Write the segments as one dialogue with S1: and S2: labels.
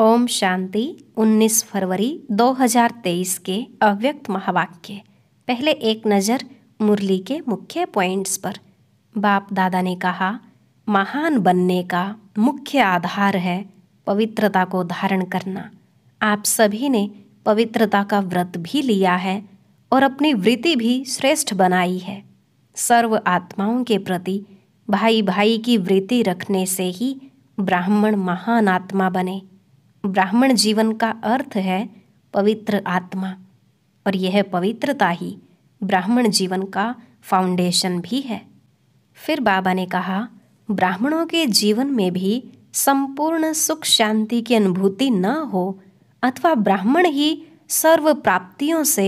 S1: ओम शांति 19 फरवरी 2023 के अव्यक्त महावाक्य पहले एक नज़र मुरली के मुख्य पॉइंट्स पर बाप दादा ने कहा महान बनने का मुख्य आधार है पवित्रता को धारण करना आप सभी ने पवित्रता का व्रत भी लिया है और अपनी वृत्ति भी श्रेष्ठ बनाई है सर्व आत्माओं के प्रति भाई भाई की वृत्ति रखने से ही ब्राह्मण महान आत्मा बने ब्राह्मण जीवन का अर्थ है पवित्र आत्मा और यह पवित्रता ही ब्राह्मण जीवन का फाउंडेशन भी है फिर बाबा ने कहा ब्राह्मणों के जीवन में भी संपूर्ण सुख शांति की अनुभूति न हो अथवा ब्राह्मण ही सर्व प्राप्तियों से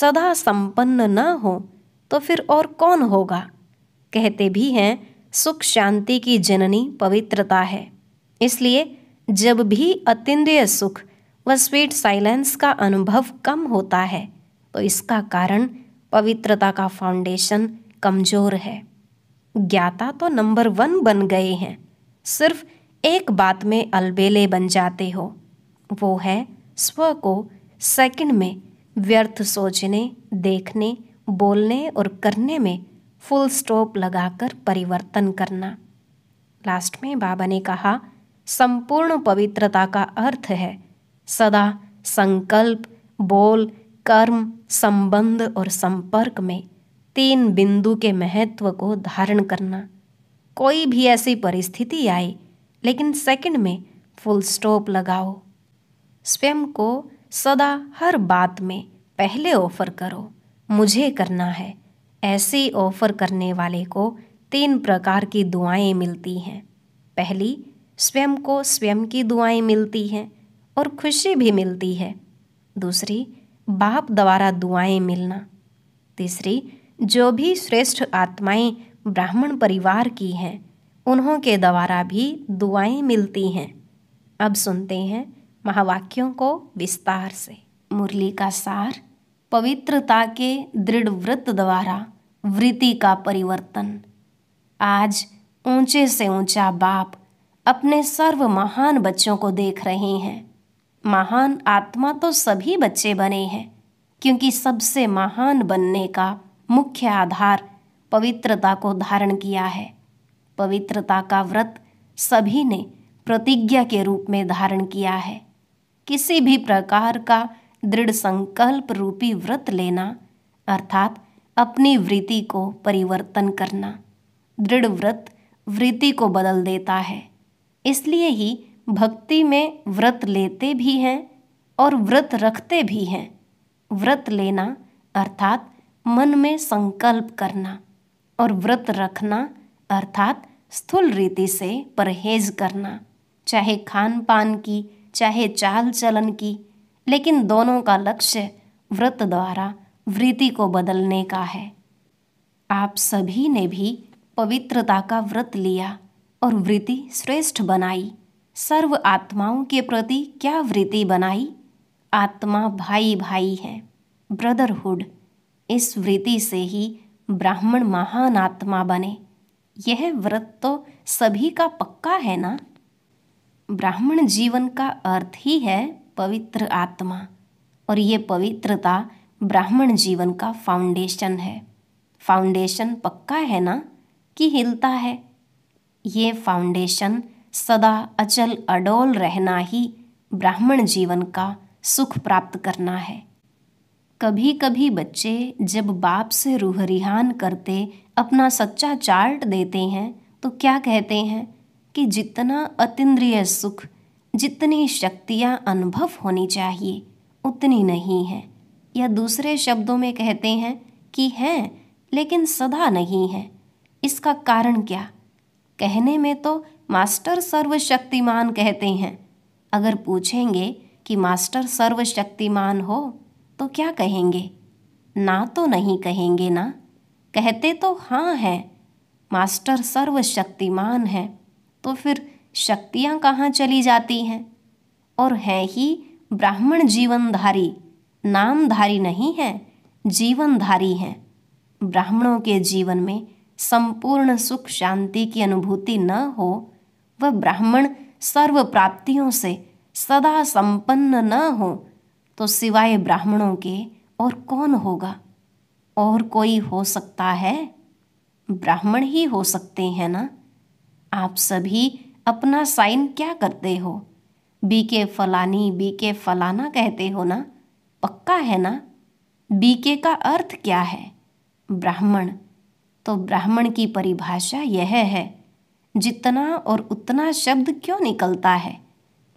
S1: सदा संपन्न न हो तो फिर और कौन होगा कहते भी हैं सुख शांति की जननी पवित्रता है इसलिए जब भी अतिन्द्रिय सुख व स्वीट साइलेंस का अनुभव कम होता है तो इसका कारण पवित्रता का फाउंडेशन कमजोर है ज्ञाता तो नंबर वन बन गए हैं सिर्फ एक बात में अलबेले बन जाते हो वो है स्व को सेकंड में व्यर्थ सोचने देखने बोलने और करने में फुल स्टॉप लगाकर परिवर्तन करना लास्ट में बाबा ने कहा संपूर्ण पवित्रता का अर्थ है सदा संकल्प बोल कर्म संबंध और संपर्क में तीन बिंदु के महत्व को धारण करना कोई भी ऐसी परिस्थिति आए लेकिन सेकंड में फुल स्टॉप लगाओ स्वयं को सदा हर बात में पहले ऑफर करो मुझे करना है ऐसी ऑफर करने वाले को तीन प्रकार की दुआएं मिलती हैं पहली स्वयं को स्वयं की दुआएं मिलती हैं और खुशी भी मिलती है दूसरी बाप द्वारा दुआएं मिलना तीसरी जो भी श्रेष्ठ आत्माएं ब्राह्मण परिवार की हैं उन्हों के द्वारा भी दुआएं मिलती हैं अब सुनते हैं महावाक्यों को विस्तार से मुरली का सार पवित्रता के दृढ़ व्रत द्वारा वृत्ति का परिवर्तन आज ऊंचे से ऊंचा बाप अपने सर्व महान बच्चों को देख रहे हैं महान आत्मा तो सभी बच्चे बने हैं क्योंकि सबसे महान बनने का मुख्य आधार पवित्रता को धारण किया है पवित्रता का व्रत सभी ने प्रतिज्ञा के रूप में धारण किया है किसी भी प्रकार का दृढ़ संकल्प रूपी व्रत लेना अर्थात अपनी वृत्ति को परिवर्तन करना दृढ़ व्रत वृत्ति को बदल देता है इसलिए ही भक्ति में व्रत लेते भी हैं और व्रत रखते भी हैं व्रत लेना अर्थात मन में संकल्प करना और व्रत रखना अर्थात स्थूल रीति से परहेज करना चाहे खान पान की चाहे चाल चलन की लेकिन दोनों का लक्ष्य व्रत द्वारा वृत्ति को बदलने का है आप सभी ने भी पवित्रता का व्रत लिया और वृत्ति श्रेष्ठ बनाई सर्व आत्माओं के प्रति क्या वृत्ति बनाई आत्मा भाई भाई है ब्रदरहुड इस वृत्ति से ही ब्राह्मण महान आत्मा बने यह व्रत तो सभी का पक्का है ना ब्राह्मण जीवन का अर्थ ही है पवित्र आत्मा और ये पवित्रता ब्राह्मण जीवन का फाउंडेशन है फाउंडेशन पक्का है ना कि हिलता है ये फाउंडेशन सदा अचल अडोल रहना ही ब्राह्मण जीवन का सुख प्राप्त करना है कभी कभी बच्चे जब बाप से रूहरिहान करते अपना सच्चा चार्ट देते हैं तो क्या कहते हैं कि जितना अतिद्रिय सुख जितनी शक्तियाँ अनुभव होनी चाहिए उतनी नहीं है या दूसरे शब्दों में कहते हैं कि हैं लेकिन सदा नहीं है इसका कारण क्या कहने में तो मास्टर सर्वशक्तिमान कहते हैं अगर पूछेंगे कि मास्टर सर्वशक्तिमान हो तो क्या कहेंगे ना तो नहीं कहेंगे ना कहते तो हाँ हैं मास्टर सर्वशक्तिमान है तो फिर शक्तियाँ कहाँ चली जाती हैं और हैं ही ब्राह्मण जीवनधारी नामधारी नहीं हैं जीवनधारी हैं ब्राह्मणों के जीवन में संपूर्ण सुख शांति की अनुभूति न हो वह ब्राह्मण सर्व प्राप्तियों से सदा संपन्न न हो तो सिवाय ब्राह्मणों के और कौन होगा और कोई हो सकता है ब्राह्मण ही हो सकते हैं ना आप सभी अपना साइन क्या करते हो बी के फलानी बी के फलाना कहते हो ना पक्का है ना बी के का अर्थ क्या है ब्राह्मण तो ब्राह्मण की परिभाषा यह है जितना और उतना शब्द क्यों निकलता है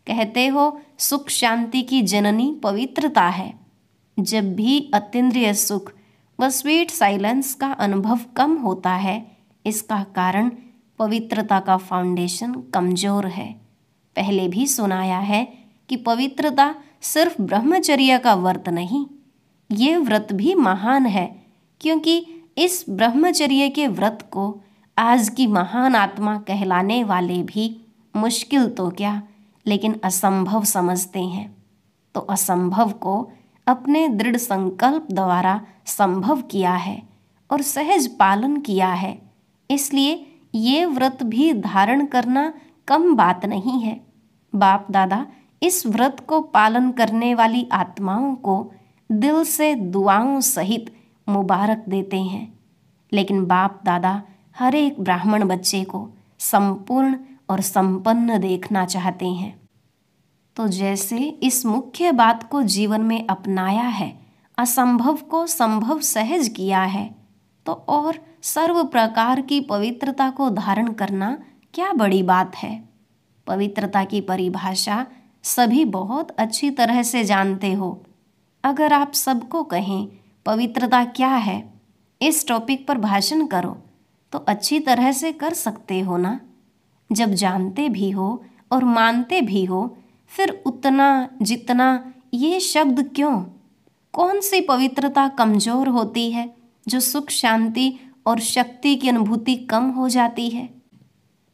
S1: कहते हो सुख शांति की जननी पवित्रता है जब भी अतिद्रिय सुख व स्वीट साइलेंस का अनुभव कम होता है इसका कारण पवित्रता का फाउंडेशन कमजोर है पहले भी सुनाया है कि पवित्रता सिर्फ ब्रह्मचर्य का व्रत नहीं ये व्रत भी महान है क्योंकि इस ब्रह्मचर्य के व्रत को आज की महान आत्मा कहलाने वाले भी मुश्किल तो क्या लेकिन असंभव समझते हैं तो असंभव को अपने दृढ़ संकल्प द्वारा संभव किया है और सहज पालन किया है इसलिए ये व्रत भी धारण करना कम बात नहीं है बाप दादा इस व्रत को पालन करने वाली आत्माओं को दिल से दुआओं सहित मुबारक देते हैं लेकिन बाप दादा हर एक ब्राह्मण बच्चे को संपूर्ण और संपन्न देखना चाहते हैं तो जैसे इस मुख्य बात को जीवन में अपनाया है असंभव को संभव सहज किया है तो और सर्व प्रकार की पवित्रता को धारण करना क्या बड़ी बात है पवित्रता की परिभाषा सभी बहुत अच्छी तरह से जानते हो अगर आप सबको कहें पवित्रता क्या है इस टॉपिक पर भाषण करो तो अच्छी तरह से कर सकते हो ना जब जानते भी हो और मानते भी हो फिर उतना जितना ये शब्द क्यों कौन सी पवित्रता कमज़ोर होती है जो सुख शांति और शक्ति की अनुभूति कम हो जाती है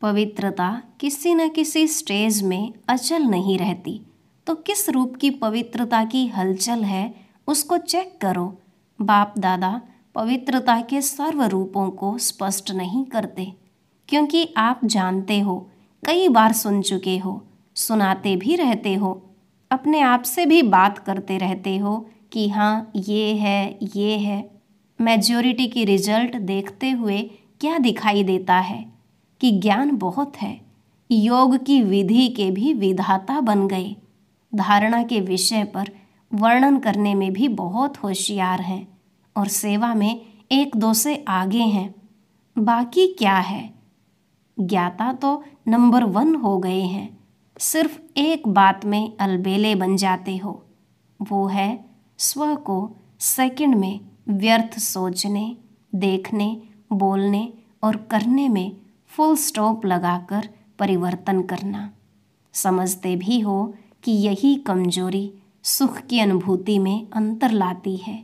S1: पवित्रता किसी न किसी स्टेज में अचल नहीं रहती तो किस रूप की पवित्रता की हलचल है उसको चेक करो बाप दादा पवित्रता के सर्व रूपों को स्पष्ट नहीं करते क्योंकि आप जानते हो कई बार सुन चुके हो सुनाते भी रहते हो अपने आप से भी बात करते रहते हो कि हाँ ये है ये है मेजोरिटी की रिजल्ट देखते हुए क्या दिखाई देता है कि ज्ञान बहुत है योग की विधि के भी विधाता बन गए धारणा के विषय पर वर्णन करने में भी बहुत होशियार हैं और सेवा में एक दो से आगे हैं बाकी क्या है ज्ञाता तो नंबर वन हो गए हैं सिर्फ एक बात में अलबेले बन जाते हो वो है स्व को सेकंड में व्यर्थ सोचने देखने बोलने और करने में फुल स्टॉप लगाकर परिवर्तन करना समझते भी हो कि यही कमजोरी सुख की अनुभूति में अंतर लाती है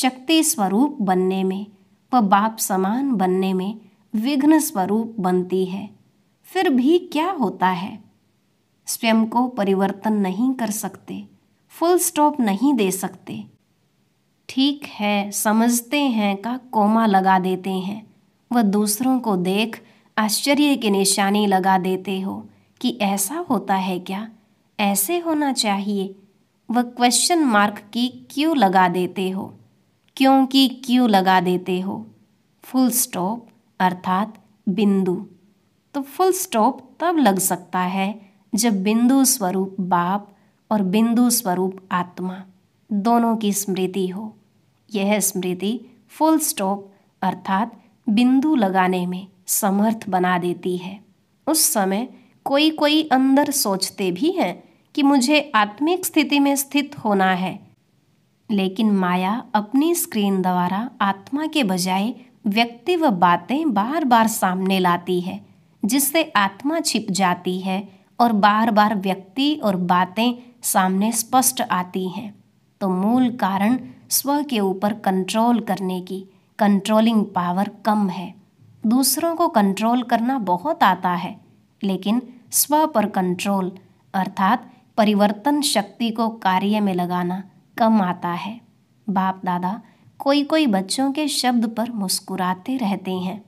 S1: शक्ति स्वरूप बनने में व बाप समान बनने में विघ्न स्वरूप बनती है फिर भी क्या होता है स्वयं को परिवर्तन नहीं कर सकते फुल स्टॉप नहीं दे सकते ठीक है समझते हैं का कोमा लगा देते हैं वह दूसरों को देख आश्चर्य की निशानी लगा देते हो कि ऐसा होता है क्या ऐसे होना चाहिए व क्वेश्चन मार्क की क्यू लगा देते हो क्यों की क्यू लगा देते हो फुल स्टॉप अर्थात बिंदु तो फुल स्टॉप तब लग सकता है जब बिंदु स्वरूप बाप और बिंदु स्वरूप आत्मा दोनों की स्मृति हो यह स्मृति फुल स्टॉप अर्थात बिंदु लगाने में समर्थ बना देती है उस समय कोई कोई अंदर सोचते भी हैं कि मुझे आत्मिक स्थिति में स्थित होना है लेकिन माया अपनी स्क्रीन द्वारा आत्मा के बजाय व्यक्ति व बातें बार बार सामने लाती है जिससे आत्मा छिप जाती है और बार बार व्यक्ति और बातें सामने स्पष्ट आती हैं तो मूल कारण स्व के ऊपर कंट्रोल करने की कंट्रोलिंग पावर कम है दूसरों को कंट्रोल करना बहुत आता है लेकिन स्व पर कंट्रोल अर्थात परिवर्तन शक्ति को कार्य में लगाना कम आता है बाप दादा कोई कोई बच्चों के शब्द पर मुस्कुराते रहते हैं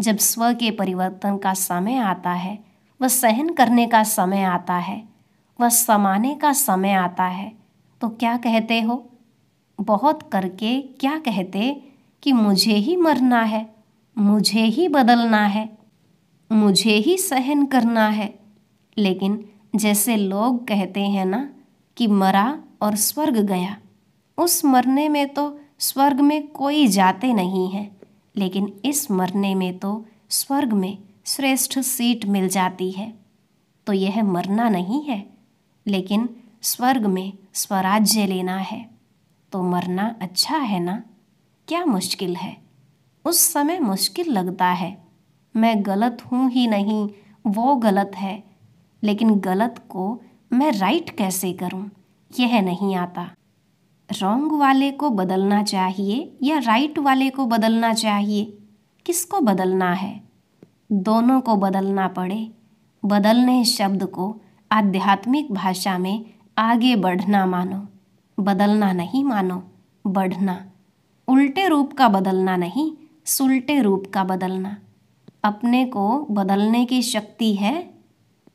S1: जब स्व के परिवर्तन का समय आता है वह सहन करने का समय आता है वह समाने का समय आता है तो क्या कहते हो बहुत करके क्या कहते कि मुझे ही मरना है मुझे ही बदलना है मुझे ही सहन करना है लेकिन जैसे लोग कहते हैं ना कि मरा और स्वर्ग गया उस मरने में तो स्वर्ग में कोई जाते नहीं हैं लेकिन इस मरने में तो स्वर्ग में श्रेष्ठ सीट मिल जाती है तो यह मरना नहीं है लेकिन स्वर्ग में स्वराज्य लेना है तो मरना अच्छा है ना क्या मुश्किल है उस समय मुश्किल लगता है मैं गलत हूँ ही नहीं वो गलत है लेकिन गलत को मैं राइट कैसे करूं? यह नहीं आता रॉन्ग वाले को बदलना चाहिए या राइट वाले को बदलना चाहिए किसको बदलना है दोनों को बदलना पड़े बदलने शब्द को आध्यात्मिक भाषा में आगे बढ़ना मानो बदलना नहीं मानो बढ़ना उल्टे रूप का बदलना नहीं सुलटे रूप का बदलना अपने को बदलने की शक्ति है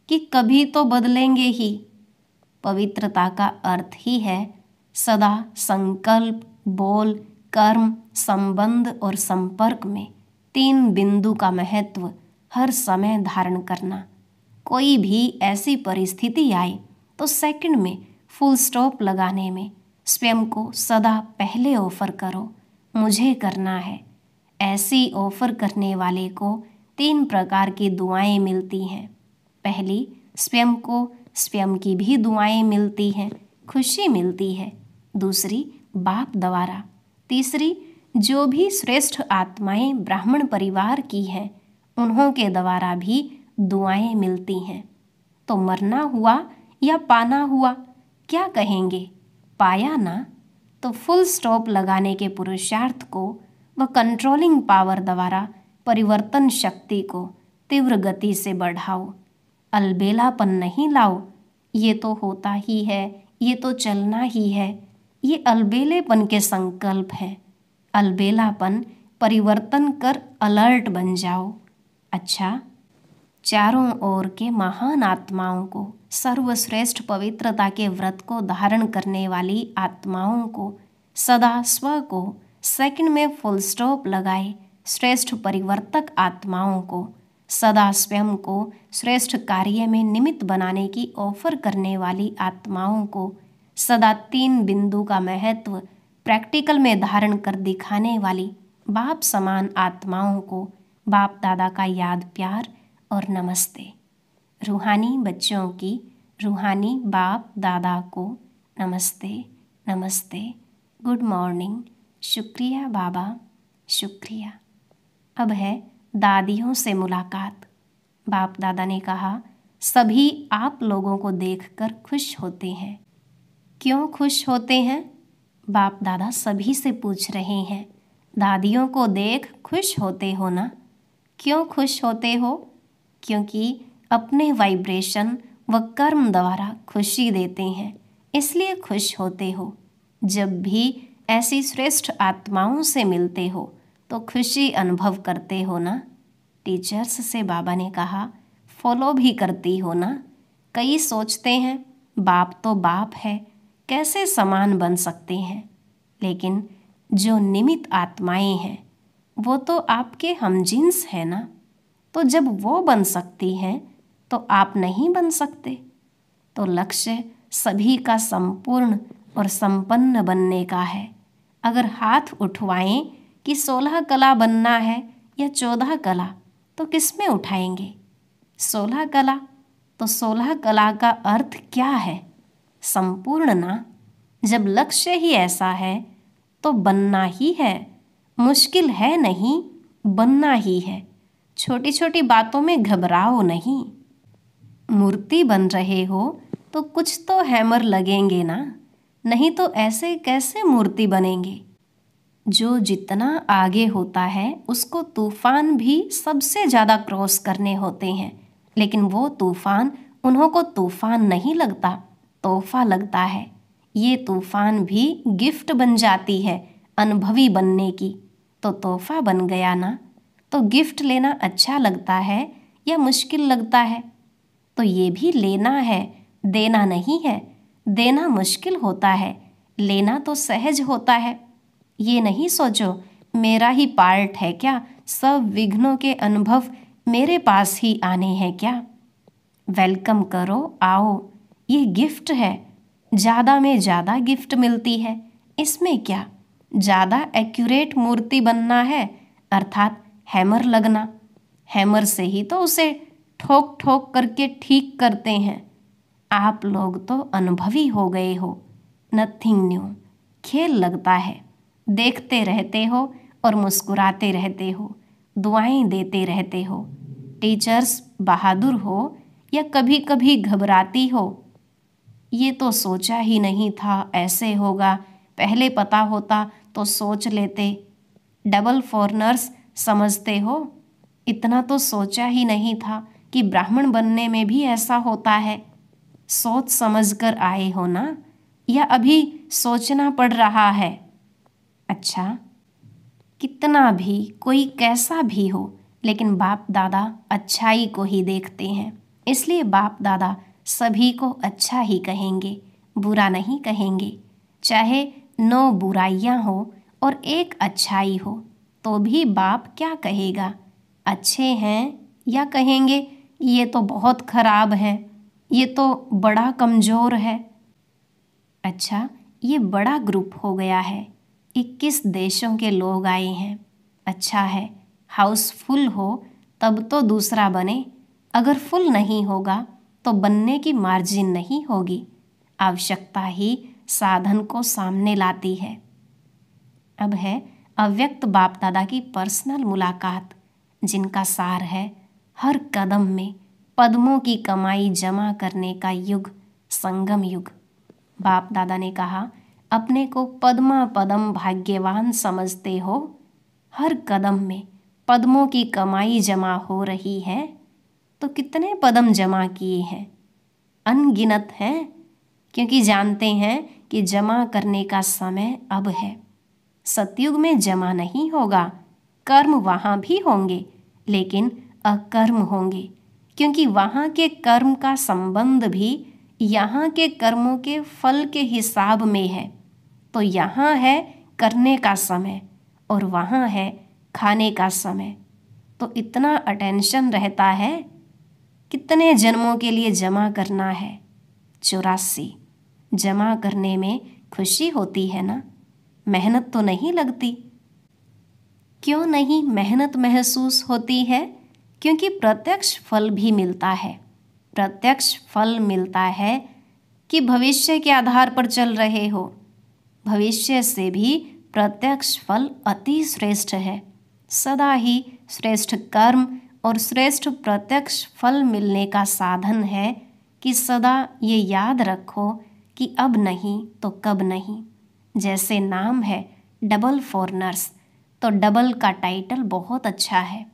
S1: कि कभी तो बदलेंगे ही पवित्रता का अर्थ ही है सदा संकल्प बोल कर्म संबंध और संपर्क में तीन बिंदु का महत्व हर समय धारण करना कोई भी ऐसी परिस्थिति आए तो सेकंड में फुल स्टॉप लगाने में स्वयं को सदा पहले ऑफर करो मुझे करना है ऐसी ऑफर करने वाले को तीन प्रकार की दुआएं मिलती हैं पहली स्वयं को स्वयं की भी दुआएं मिलती हैं खुशी मिलती है दूसरी बाप द्वारा तीसरी जो भी श्रेष्ठ आत्माएं ब्राह्मण परिवार की हैं उन्हों के द्वारा भी दुआएं मिलती हैं तो मरना हुआ या पाना हुआ क्या कहेंगे पाया ना तो फुल स्टॉप लगाने के पुरुषार्थ को व कंट्रोलिंग पावर द्वारा परिवर्तन शक्ति को तीव्र गति से बढ़ाओ अलबेलापन नहीं लाओ ये तो होता ही है ये तो चलना ही है ये अलबेलेपन के संकल्प है अलबेलापन परिवर्तन कर अलर्ट बन जाओ अच्छा चारों ओर के महान आत्माओं को सर्वश्रेष्ठ पवित्रता के व्रत को धारण करने वाली आत्माओं को सदा स्व को सेकंड में फुल स्टॉप लगाए श्रेष्ठ परिवर्तक आत्माओं को सदा स्वयं को श्रेष्ठ कार्य में निमित्त बनाने की ऑफर करने वाली आत्माओं को सदा तीन बिंदु का महत्व प्रैक्टिकल में धारण कर दिखाने वाली बाप समान आत्माओं को बाप दादा का याद प्यार और नमस्ते रूहानी बच्चों की रूहानी बाप दादा को नमस्ते नमस्ते गुड मॉर्निंग शुक्रिया बाबा शुक्रिया अब है दादियों से मुलाकात बाप दादा ने कहा सभी आप लोगों को देखकर खुश होते हैं क्यों खुश होते हैं बाप दादा सभी से पूछ रहे हैं दादियों को देख खुश होते हो ना क्यों खुश होते हो क्योंकि अपने वाइब्रेशन व कर्म द्वारा खुशी देते हैं इसलिए खुश होते हो जब भी ऐसी श्रेष्ठ आत्माओं से मिलते हो तो खुशी अनुभव करते हो ना टीचर्स से बाबा ने कहा फॉलो भी करती हो ना कई सोचते हैं बाप तो बाप है कैसे समान बन सकते हैं लेकिन जो निमित आत्माएं हैं वो तो आपके हमजिन्स हैं ना तो जब वो बन सकती हैं तो आप नहीं बन सकते तो लक्ष्य सभी का संपूर्ण और संपन्न बनने का है अगर हाथ उठवाएं कि सोलह कला बनना है या चौदह कला तो किस में उठाएंगे सोलह कला तो सोलह कला का अर्थ क्या है संपूर्ण ना जब लक्ष्य ही ऐसा है तो बनना ही है मुश्किल है नहीं बनना ही है छोटी छोटी बातों में घबराओ नहीं मूर्ति बन रहे हो तो कुछ तो हैमर लगेंगे ना नहीं तो ऐसे कैसे मूर्ति बनेंगे जो जितना आगे होता है उसको तूफ़ान भी सबसे ज़्यादा क्रॉस करने होते हैं लेकिन वो तूफ़ान उन्हों को तूफ़ान नहीं लगता तोहफा लगता है ये तूफ़ान भी गिफ्ट बन जाती है अनुभवी बनने की तो तोहफा बन गया ना तो गिफ्ट लेना अच्छा लगता है या मुश्किल लगता है तो ये भी लेना है देना नहीं है देना मुश्किल होता है लेना तो सहज होता है ये नहीं सोचो मेरा ही पार्ट है क्या सब विघ्नों के अनुभव मेरे पास ही आने हैं क्या वेलकम करो आओ ये गिफ्ट है ज़्यादा में ज़्यादा गिफ्ट मिलती है इसमें क्या ज़्यादा एक्यूरेट मूर्ति बनना है अर्थात हैमर लगना हैमर से ही तो उसे ठोक ठोक करके ठीक करते हैं आप लोग तो अनुभवी हो गए हो नथिंग न्यू खेल लगता है देखते रहते हो और मुस्कुराते रहते हो दुआएं देते रहते हो टीचर्स बहादुर हो या कभी कभी घबराती हो ये तो सोचा ही नहीं था ऐसे होगा पहले पता होता तो सोच लेते डबल फॉरनर्स समझते हो इतना तो सोचा ही नहीं था कि ब्राह्मण बनने में भी ऐसा होता है सोच समझ कर आए हो ना या अभी सोचना पड़ रहा है अच्छा कितना भी कोई कैसा भी हो लेकिन बाप दादा अच्छाई को ही देखते हैं इसलिए बाप दादा सभी को अच्छा ही कहेंगे बुरा नहीं कहेंगे चाहे नौ बुराइयाँ हो और एक अच्छाई हो तो भी बाप क्या कहेगा अच्छे हैं या कहेंगे ये तो बहुत ख़राब है ये तो बड़ा कमज़ोर है अच्छा ये बड़ा ग्रुप हो गया है इक्कीस देशों के लोग आए हैं अच्छा है हाउसफुल हो तब तो दूसरा बने अगर फुल नहीं होगा तो बनने की मार्जिन नहीं होगी आवश्यकता ही साधन को सामने लाती है अब है अव्यक्त बाप दादा की पर्सनल मुलाकात जिनका सार है हर कदम में पद्मों की कमाई जमा करने का युग संगम युग बाप दादा ने कहा अपने को पद्मा पदम भाग्यवान समझते हो हर कदम में पद्मों की कमाई जमा हो रही है तो कितने पदम जमा किए हैं अनगिनत हैं क्योंकि जानते हैं कि जमा करने का समय अब है सतयुग में जमा नहीं होगा कर्म वहाँ भी होंगे लेकिन अकर्म होंगे क्योंकि वहाँ के कर्म का संबंध भी यहाँ के कर्मों के फल के हिसाब में है तो यहाँ है करने का समय और वहाँ है खाने का समय तो इतना अटेंशन रहता है कितने जन्मों के लिए जमा करना है चौरासी जमा करने में खुशी होती है ना मेहनत तो नहीं लगती क्यों नहीं मेहनत महसूस होती है क्योंकि प्रत्यक्ष फल भी मिलता है प्रत्यक्ष फल मिलता है कि भविष्य के आधार पर चल रहे हो भविष्य से भी प्रत्यक्ष फल अति श्रेष्ठ है सदा ही श्रेष्ठ कर्म और श्रेष्ठ प्रत्यक्ष फल मिलने का साधन है कि सदा ये याद रखो कि अब नहीं तो कब नहीं जैसे नाम है डबल फॉरनर्स तो डबल का टाइटल बहुत अच्छा है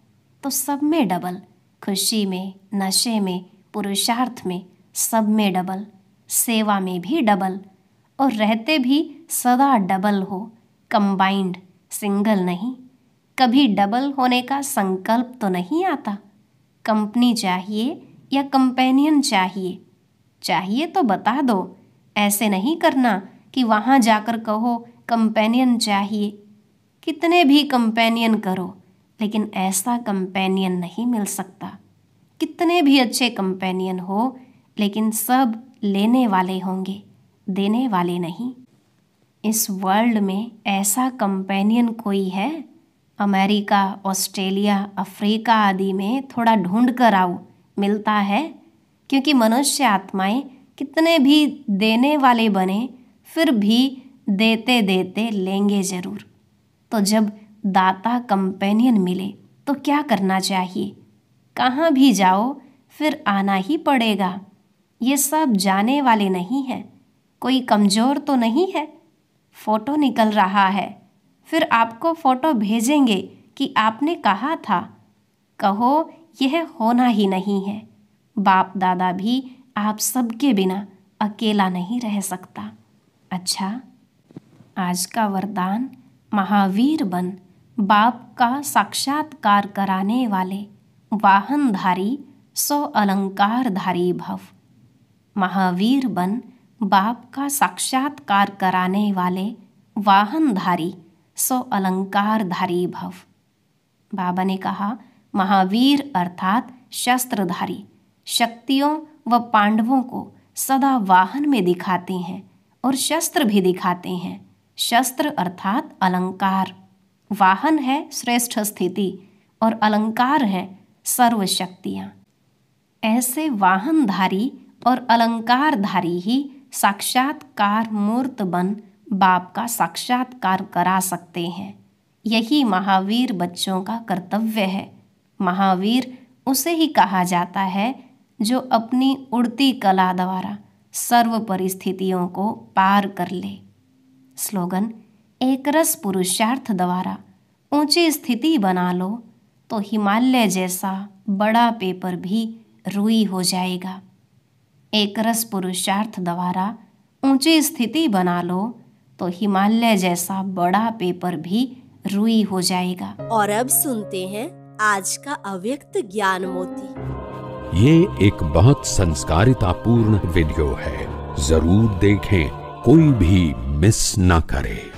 S1: तो सब में डबल खुशी में नशे में पुरुषार्थ में सब में डबल सेवा में भी डबल और रहते भी सदा डबल हो कंबाइंड सिंगल नहीं कभी डबल होने का संकल्प तो नहीं आता कंपनी चाहिए या कंपेनियन चाहिए चाहिए तो बता दो ऐसे नहीं करना कि वहाँ जाकर कहो कंपेनियन चाहिए कितने भी कंपेनियन करो लेकिन ऐसा कंपेनियन नहीं मिल सकता कितने भी अच्छे कंपेनियन हो लेकिन सब लेने वाले होंगे देने वाले नहीं इस वर्ल्ड में ऐसा कंपेनियन कोई है अमेरिका ऑस्ट्रेलिया अफ्रीका आदि में थोड़ा ढूंढ कर आओ मिलता है क्योंकि मनुष्य आत्माएं कितने भी देने वाले बने फिर भी देते देते लेंगे ज़रूर तो जब दाता कंपेनियन मिले तो क्या करना चाहिए कहाँ भी जाओ फिर आना ही पड़ेगा ये सब जाने वाले नहीं हैं कोई कमज़ोर तो नहीं है फ़ोटो निकल रहा है फिर आपको फ़ोटो भेजेंगे कि आपने कहा था कहो यह होना ही नहीं है बाप दादा भी आप सबके बिना अकेला नहीं रह सकता अच्छा आज का वरदान महावीर बन बाप का साक्षात्कार कराने वाले वाहनधारी सो अलंकारधारी भव महावीर बन बाप का साक्षात्कार कराने वाले वाहनधारी सो अलंकारधारी भव बाबा ने कहा महावीर अर्थात शस्त्रधारी शक्तियों व पांडवों को सदा वाहन में दिखाते हैं और शस्त्र भी दिखाते हैं शस्त्र अर्थात अलंकार वाहन है श्रेष्ठ स्थिति और अलंकार है सर्वशक्तियाँ ऐसे वाहनधारी और अलंकारधारी ही साक्षात्कार मूर्त बन बाप का साक्षात्कार करा सकते हैं यही महावीर बच्चों का कर्तव्य है महावीर उसे ही कहा जाता है जो अपनी उड़ती कला द्वारा सर्व परिस्थितियों को पार कर ले स्लोगन एक रस पुरुषार्थ द्वारा ऊंची स्थिति बना लो तो हिमालय जैसा बड़ा पेपर भी रुई हो जाएगा एक रस पुरुषार्थ द्वारा ऊंची स्थिति बना लो तो हिमालय जैसा बड़ा पेपर भी रुई हो जाएगा और अब सुनते हैं आज का अव्यक्त ज्ञान मोती ये एक बहुत संस्कारिता पूर्ण वीडियो है जरूर देखें कोई भी मिस ना करे